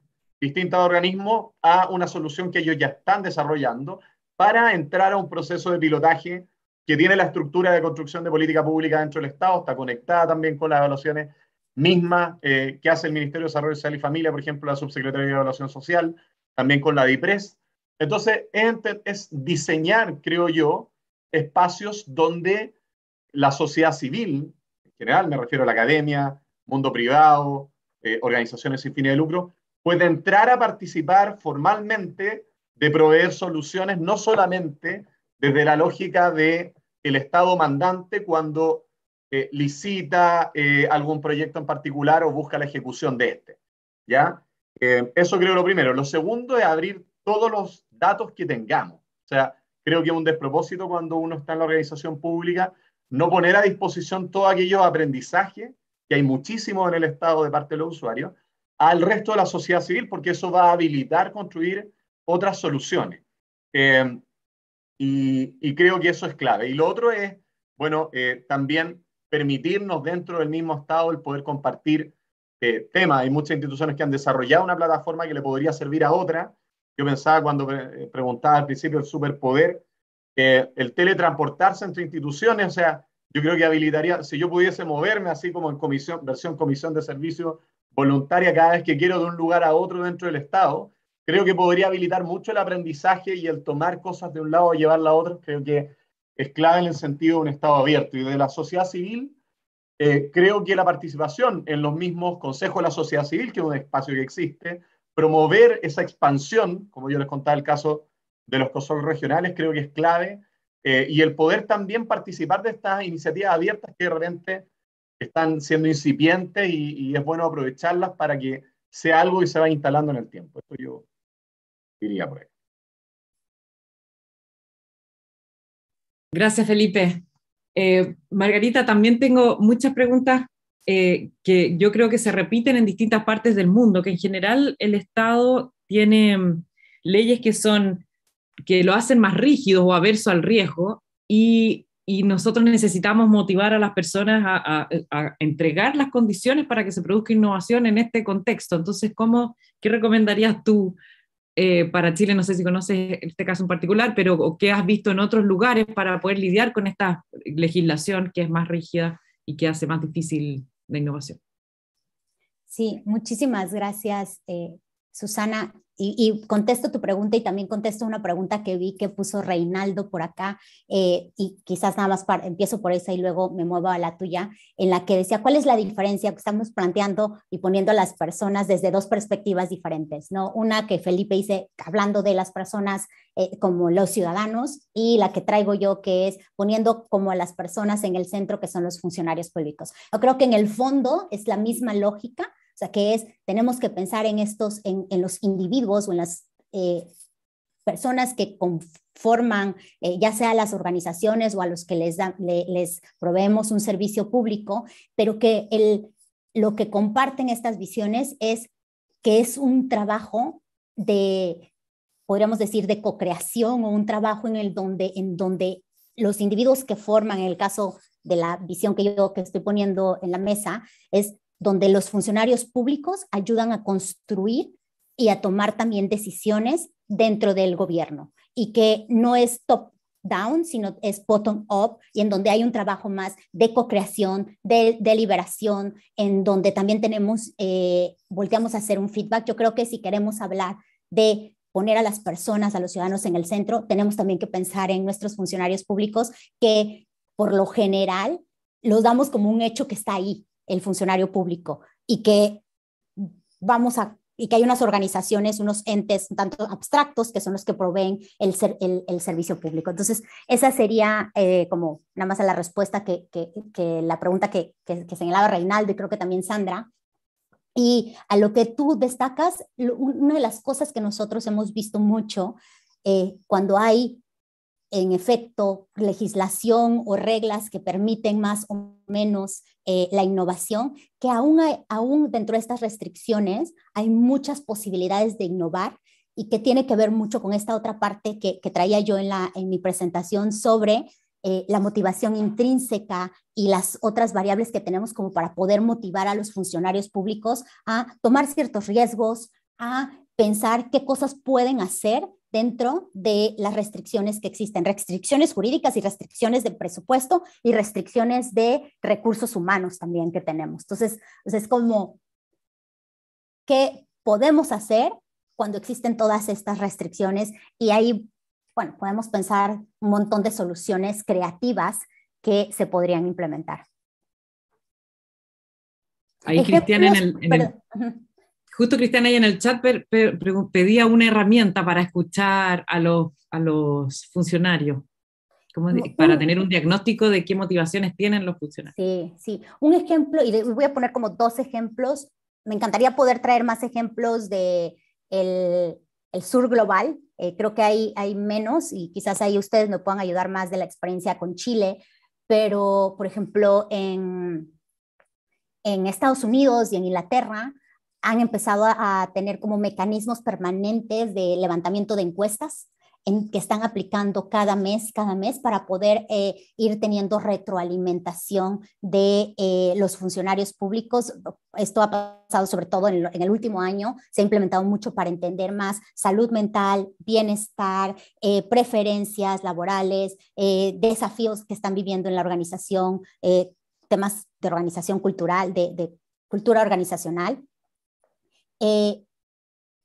S3: distintos organismos a una solución que ellos ya están desarrollando para entrar a un proceso de pilotaje que tiene la estructura de construcción de política pública dentro del Estado, está conectada también con las evaluaciones mismas eh, que hace el Ministerio de Desarrollo Social y Familia, por ejemplo, la Subsecretaría de Evaluación Social, también con la DIPRES. Entonces, es diseñar, creo yo, espacios donde la sociedad civil, en general me refiero a la academia, mundo privado, eh, organizaciones sin fines de lucro, puede entrar a participar formalmente de proveer soluciones no solamente desde la lógica de el Estado mandante cuando eh, licita eh, algún proyecto en particular o busca la ejecución de este. ¿ya? Eh, eso creo lo primero. Lo segundo es abrir todos los datos que tengamos. O sea, creo que es un despropósito cuando uno está en la organización pública no poner a disposición todos aquellos aprendizaje que hay muchísimo en el Estado de parte de los usuarios, al resto de la sociedad civil, porque eso va a habilitar construir otras soluciones. Eh, y, creo que eso es clave. Y lo otro es, bueno, eh, también permitirnos dentro del mismo Estado el poder compartir eh, temas. Hay muchas instituciones que han desarrollado una plataforma que le podría servir a otra. Yo pensaba cuando preguntaba al principio el superpoder, eh, el teletransportarse entre instituciones, o sea, yo creo que habilitaría, si yo pudiese moverme así como en comisión, versión comisión de servicio voluntaria cada vez que quiero de un lugar a otro dentro del Estado, creo que podría habilitar mucho el aprendizaje y el tomar cosas de un lado y llevarla a otro. Creo que es clave en el sentido de un Estado abierto. Y de la sociedad civil, eh, creo que la participación en los mismos consejos de la sociedad civil, que es un espacio que existe, promover esa expansión, como yo les contaba el caso de los consejos regionales, creo que es clave. Eh, y el poder también participar de estas iniciativas abiertas que de repente están siendo incipientes y, es bueno aprovecharlas para que sea algo y se va instalando en el tiempo. Esto yo
S2: Gracias, Felipe. Eh, Margarita, también tengo muchas preguntas eh, que yo creo que se repiten en distintas partes del mundo, que en general el Estado tiene mm, leyes que son que lo hacen más rígido o averso al riesgo y, nosotros necesitamos motivar a las personas a, entregar las condiciones para que se produzca innovación en este contexto. Entonces, ¿cómo, ¿qué recomendarías tú eh, para Chile, no sé si conoces este caso en particular, pero qué has visto en otros lugares para poder lidiar con esta legislación que es más rígida y que hace más difícil la innovación.
S4: Sí, muchísimas gracias eh, Susana, y, contesto tu pregunta y también contesto una pregunta que vi que puso Reinaldo por acá, eh, y quizás nada más empiezo por esa y luego me muevo a la tuya, en la que decía, ¿cuál es la diferencia que estamos planteando y poniendo a las personas desde dos perspectivas diferentes? ¿no? Una que Felipe dice, hablando de las personas eh, como los ciudadanos, y la que traigo yo, que es poniendo como a las personas en el centro, que son los funcionarios públicos. Yo creo que en el fondo es la misma lógica o sea, que es, tenemos que pensar en estos, en, los individuos o en las eh, personas que conforman, eh, ya sea las organizaciones o a los que les, les proveemos un servicio público, pero que el, lo que comparten estas visiones es que es un trabajo de, podríamos decir, de co-creación o un trabajo en el donde, en donde los individuos que forman, en el caso de la visión que yo que estoy poniendo en la mesa, es donde los funcionarios públicos ayudan a construir y a tomar también decisiones dentro del gobierno y que no es top down, sino es bottom up y en donde hay un trabajo más de co-creación, de deliberación, en donde también tenemos, eh, volteamos a hacer un feedback. Yo creo que si queremos hablar de poner a las personas, a los ciudadanos en el centro, tenemos también que pensar en nuestros funcionarios públicos que por lo general los damos como un hecho que está ahí, el funcionario público y que vamos a y que hay unas organizaciones, unos entes tanto abstractos que son los que proveen el, ser, el, servicio público. Entonces, esa sería eh, como nada más la respuesta que, que, la pregunta que, que, señalaba Reinaldo y creo que también Sandra. Y a lo que tú destacas, una de las cosas que nosotros hemos visto mucho eh, cuando hay en efecto, legislación o reglas que permiten más o menos eh, la innovación, que aún, aún dentro de estas restricciones hay muchas posibilidades de innovar y que tiene que ver mucho con esta otra parte que, traía yo en, la, en mi presentación sobre eh, la motivación intrínseca y las otras variables que tenemos como para poder motivar a los funcionarios públicos a tomar ciertos riesgos, a pensar qué cosas pueden hacer dentro de las restricciones que existen, restricciones jurídicas y restricciones de presupuesto y restricciones de recursos humanos también que tenemos. Entonces, es como, ¿qué podemos hacer cuando existen todas estas restricciones? Y ahí, bueno, podemos pensar un montón de soluciones creativas que se podrían implementar.
S2: Ahí, Cristian, en el, Justo Cristian ahí en el chat pedía una herramienta para escuchar a los, a los funcionarios. para tener un diagnóstico de qué motivaciones tienen los funcionarios.
S4: Sí, sí. Un ejemplo, y voy a poner como dos ejemplos. Me encantaría poder traer más ejemplos de el, el sur global. Eh, creo que hay, hay menos y quizás ahí ustedes me puedan ayudar más de la experiencia con Chile. Pero, por ejemplo, en, en Estados Unidos y en Inglaterra, han empezado a, tener como mecanismos permanentes de levantamiento de encuestas en, que están aplicando cada mes, cada mes, para poder eh, ir teniendo retroalimentación de eh, los funcionarios públicos. Esto ha pasado sobre todo en el, último año, se ha implementado mucho para entender más salud mental, bienestar, eh, preferencias laborales, desafíos que están viviendo en la organización, temas de organización cultural, de, de cultura organizacional. Eh,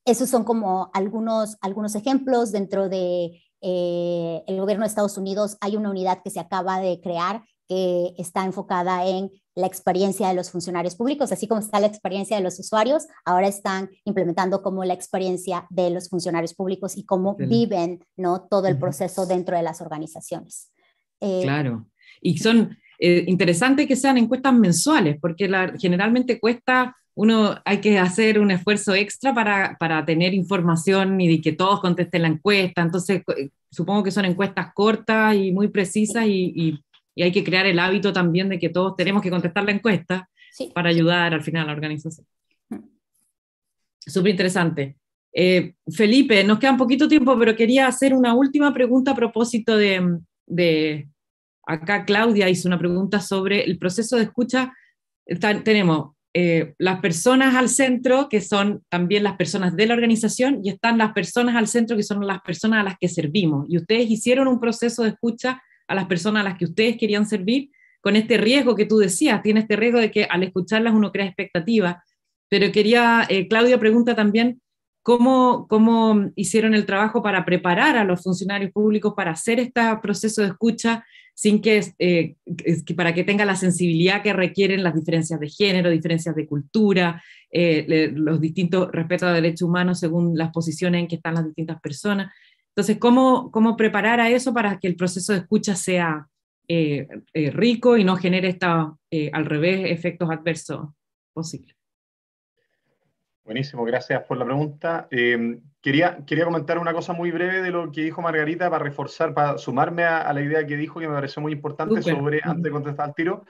S4: esos son como algunos, algunos ejemplos dentro de... Eh, el gobierno de Estados Unidos hay una unidad que se acaba de crear que está enfocada en la experiencia de los funcionarios públicos, así como está la experiencia de los usuarios, ahora están implementando como la experiencia de los funcionarios públicos y cómo viven ¿no? todo el proceso dentro de las organizaciones.
S2: Eh, claro, y son interesantes que sean encuestas mensuales, porque la, generalmente cuesta uno hay que hacer un esfuerzo extra para, tener información y que todos contesten la encuesta. Entonces, eh, supongo que son encuestas cortas y muy precisas y, hay que crear el hábito también de que todos tenemos que contestar la encuesta para ayudar al final a la organización. Mm. Súper interesante. Eh, Felipe, nos queda un poquito tiempo, pero quería hacer una última pregunta a propósito de, acá Claudia hizo una pregunta sobre el proceso de escucha. tenemos eh, las personas al centro, que son también las personas de la organización, y están las personas al centro, que son las personas a las que servimos. Y ustedes hicieron un proceso de escucha a las personas a las que ustedes querían servir, con este riesgo que tú decías, tiene este riesgo de que al escucharlas uno crea expectativas. Pero quería, eh, Claudia pregunta también, ¿cómo, ¿cómo hicieron el trabajo para preparar a los funcionarios públicos para hacer este proceso de escucha? sin eh, que, para que tenga la sensibilidad que requieren las diferencias de género, diferencias de cultura, eh, los distintos respetos a derechos humanos según las posiciones en que están las distintas personas. Entonces, ¿cómo, cómo preparar a eso para que el proceso de escucha sea eh, rico y no genere esta, al revés efectos adversos posibles?
S3: Buenísimo, gracias por la pregunta. Eh, quería, quería comentar una cosa muy breve de lo que dijo Margarita para reforzar, para sumarme a, la idea que dijo, que me pareció muy importante, sobre, antes de contestar al tiro,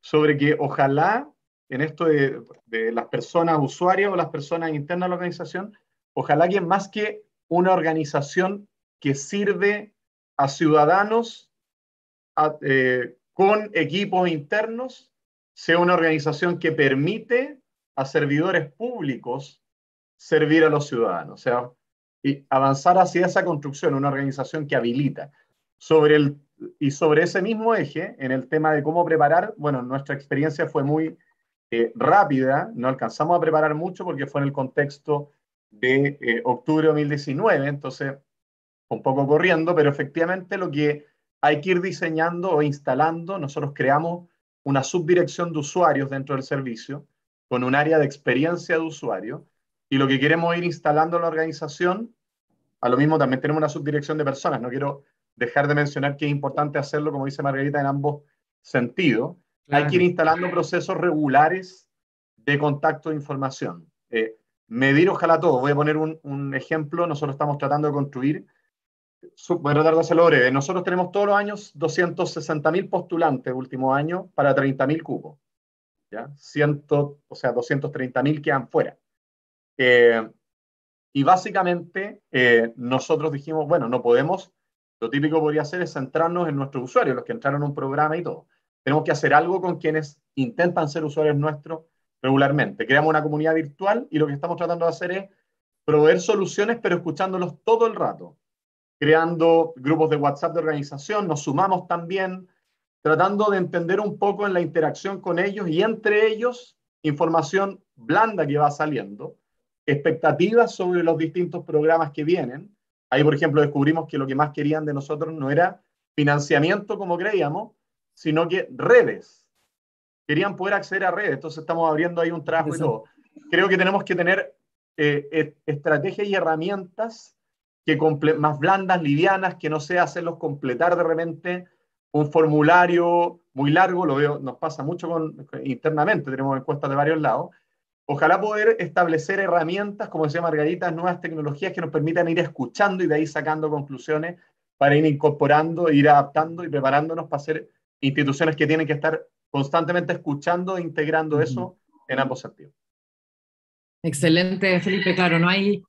S3: sobre que ojalá en esto de, de las personas usuarias o las personas internas de la organización, ojalá que más que una organización que sirve a ciudadanos eh, con equipos internos, sea una organización que permite a servidores públicos servir a los ciudadanos, o sea, y avanzar hacia esa construcción, una organización que habilita. Sobre el, y sobre ese mismo eje, en el tema de cómo preparar, bueno, nuestra experiencia fue muy eh, rápida, no alcanzamos a preparar mucho porque fue en el contexto de eh, octubre de 2019, entonces un poco corriendo, pero efectivamente lo que hay que ir diseñando o instalando, nosotros creamos una subdirección de usuarios dentro del servicio, con un área de experiencia de usuario y lo que queremos ir instalando en la organización, a lo mismo también tenemos una subdirección de personas, no quiero dejar de mencionar que es importante hacerlo, como dice Margarita, en ambos sentidos. Hay que ir instalando procesos regulares de contacto de información. Eh, medir, ojalá todo. Voy a poner un, ejemplo. Nosotros estamos tratando de construir, voy a tratar de hacerlo breve. Nosotros tenemos todos los años 260.000 postulantes, último año, para 30.000 cupos o sea, 230.000 quedan fuera. Eh, y básicamente eh, nosotros dijimos, bueno, no podemos, lo típico podría ser es centrarnos en nuestros usuarios, los que entraron a un programa y todo. Tenemos que hacer algo con quienes intentan ser usuarios nuestros regularmente. Creamos una comunidad virtual y lo que estamos tratando de hacer es proveer soluciones, pero escuchándolos todo el rato, creando grupos de WhatsApp de organización, nos sumamos también, tratando de entender un poco en la interacción con ellos y entre ellos información blanda que va saliendo, expectativas sobre los distintos programas que vienen. Ahí, por ejemplo, descubrimos que lo que más querían de nosotros no era financiamiento como creíamos, sino que redes. Querían poder acceder a redes, entonces estamos abriendo ahí un trabajo Creo que tenemos que tener eh, e, estrategias y herramientas que más blandas, livianas, que no sea hacerlos completar de repente un formulario muy largo, lo veo, nos pasa mucho con, internamente, tenemos encuestas de varios lados. Ojalá poder establecer herramientas, como decía Margarita, nuevas tecnologías que nos permitan ir escuchando y de ahí sacando conclusiones para ir incorporando, ir adaptando y preparándonos para ser instituciones que tienen que estar constantemente escuchando e integrando eso en ambos sentidos.
S2: Excelente, Felipe. Claro, no hay,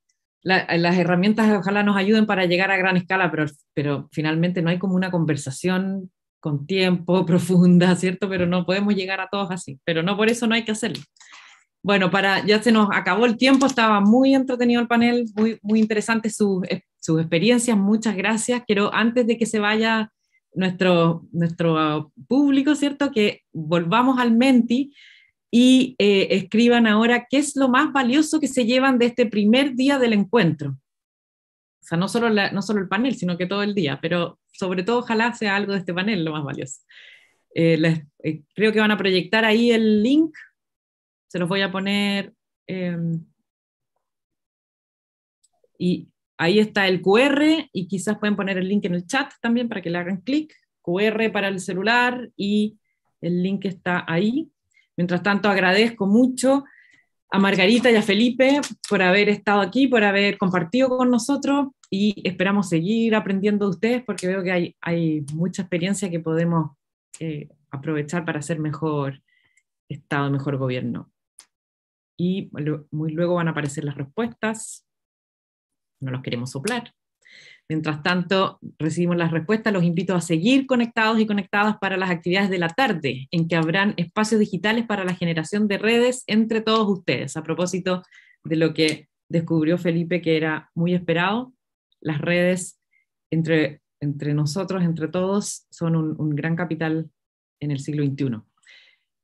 S2: las herramientas ojalá nos ayuden para llegar a gran escala, pero, pero finalmente no hay como una conversación con tiempo profunda, ¿cierto? Pero no podemos llegar a todos así, pero no por eso no hay que hacerlo. Bueno, para, ya se nos acabó el tiempo, estaba muy entretenido el panel, muy, muy interesante eh, sus, experiencias, muchas gracias. Quiero, antes de que se vaya nuestro, nuestro público, ¿cierto? Que volvamos al Menti y eh, escriban ahora qué es lo más valioso que se llevan de este primer día del encuentro. O sea, no solo, no el panel, sino que todo el día, pero sobre todo ojalá sea algo de este panel lo más valioso. Eh, eh, creo que van a proyectar ahí el link, se los voy a poner. Em, y ahí está el QR y quizás pueden poner el link en el chat también para que le hagan clic. QR para el celular y el link está ahí Mientras tanto, agradezco mucho a Margarita y a Felipe por haber estado aquí, por haber compartido con nosotros y esperamos seguir aprendiendo de ustedes porque veo que hay, mucha experiencia que podemos eh, aprovechar para hacer mejor Estado, mejor gobierno. Y muy luego van a aparecer las respuestas. No los queremos soplar. Mientras tanto, recibimos las respuestas. Los invito a seguir conectados y conectadas para las actividades de la tarde, en que habrán espacios digitales para la generación de redes entre todos ustedes. A propósito de lo que descubrió Felipe, que era muy esperado, las redes entre, entre nosotros, entre todos, son un, un gran capital en el siglo XXI.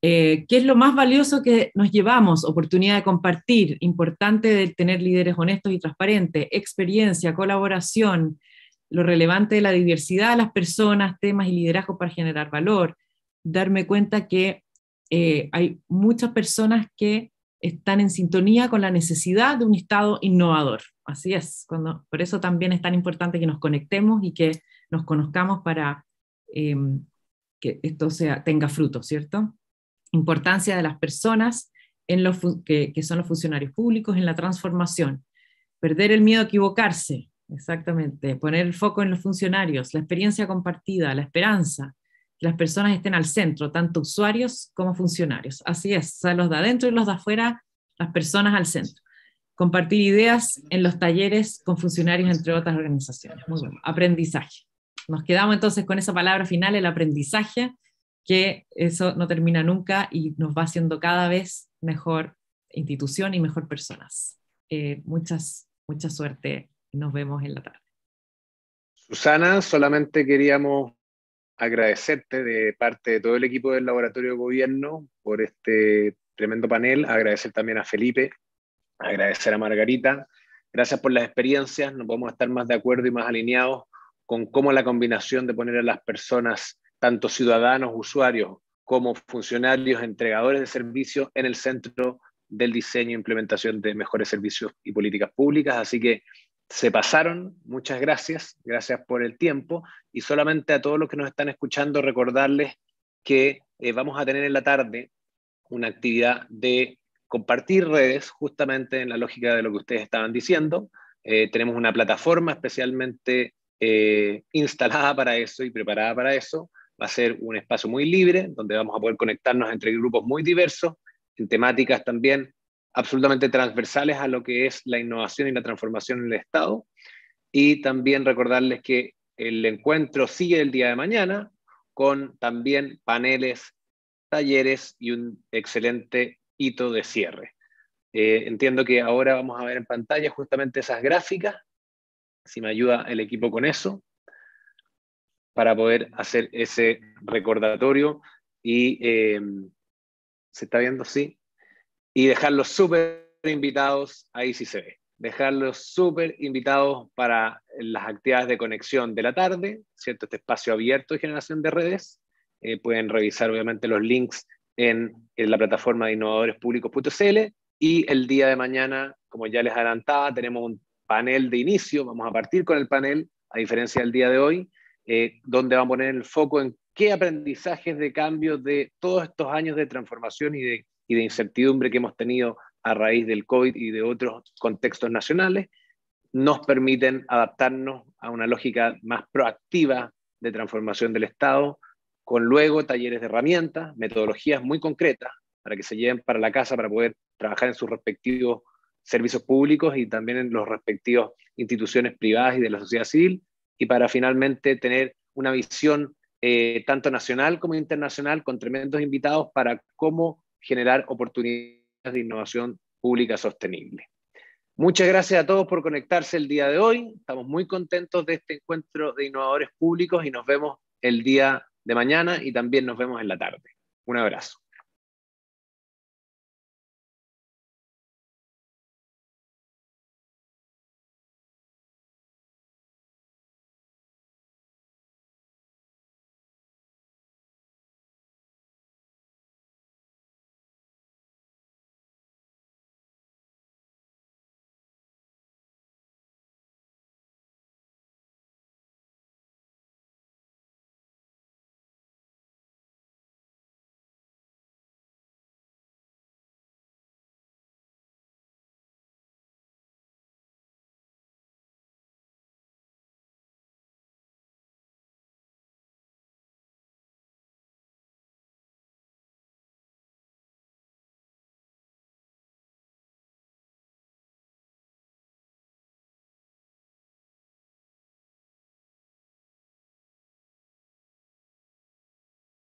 S2: Eh, ¿Qué es lo más valioso que nos llevamos? Oportunidad de compartir, importante de tener líderes honestos y transparentes, experiencia, colaboración, lo relevante de la diversidad de las personas, temas y liderazgo para generar valor, darme cuenta que eh, hay muchas personas que están en sintonía con la necesidad de un Estado innovador. Así es, por eso también es tan importante que nos conectemos y que nos conozcamos para eh, que esto tenga fruto, ¿cierto? importancia de las personas en los que, son los funcionarios públicos en la transformación. Perder el miedo a equivocarse, exactamente. Poner el foco en los funcionarios, la experiencia compartida, la esperanza, que las personas estén al centro, tanto usuarios como funcionarios. Así es, los de adentro y los de afuera, las personas al centro. Compartir ideas en los talleres con funcionarios, entre otras organizaciones. Muy bueno, aprendizaje. Nos quedamos entonces con esa palabra final, el aprendizaje que eso no termina nunca y nos va haciendo cada vez mejor institución y mejor personas. Eh, muchas, mucha suerte. Nos vemos en la tarde.
S1: Susana, solamente queríamos agradecerte de parte de todo el equipo del Laboratorio de Gobierno por este tremendo panel, agradecer también a Felipe, agradecer a Margarita. Gracias por las experiencias, nos podemos estar más de acuerdo y más alineados con cómo la combinación de poner a las personas tanto ciudadanos, usuarios como funcionarios, entregadores de servicios en el centro del diseño e implementación de mejores servicios y políticas públicas. Así que se pasaron, muchas gracias, gracias por el tiempo y solamente a todos los que nos están escuchando recordarles que eh, vamos a tener en la tarde una actividad de compartir redes justamente en la lógica de lo que ustedes estaban diciendo. Eh, tenemos una plataforma especialmente eh, instalada para eso y preparada para eso, va a ser un espacio muy libre, donde vamos a poder conectarnos entre grupos muy diversos, en temáticas también absolutamente transversales a lo que es la innovación y la transformación en el Estado. Y también recordarles que el encuentro sigue el día de mañana con también paneles, talleres y un excelente hito de cierre. Eh, entiendo que ahora vamos a ver en pantalla justamente esas gráficas, si me ayuda el equipo con eso para poder hacer ese recordatorio y eh, se está viendo sí y dejarlos súper invitados, ahí sí se ve, dejarlos súper invitados para las actividades de conexión de la tarde, ¿cierto? Este espacio abierto de generación de redes, eh, pueden revisar obviamente los links en, en la plataforma de innovadorespublicos.cl y el día de mañana, como ya les adelantaba, tenemos un panel de inicio, vamos a partir con el panel, a diferencia del día de hoy, eh, donde van a poner el foco en qué aprendizajes de cambio de todos estos años de transformación y de, y de incertidumbre que hemos tenido a raíz del COVID y de otros contextos nacionales nos permiten adaptarnos a una lógica más proactiva de transformación del Estado, con luego talleres de herramientas, metodologías muy concretas para que se lleven para la casa para poder trabajar en sus respectivos servicios públicos y también en los respectivos instituciones privadas y de la sociedad civil, y para finalmente tener una visión eh, tanto nacional como internacional con tremendos invitados para cómo generar oportunidades de innovación pública sostenible. Muchas gracias a todos por conectarse el día de hoy. Estamos muy contentos de este encuentro de innovadores públicos y nos vemos el día de mañana y también nos vemos en la tarde. Un abrazo.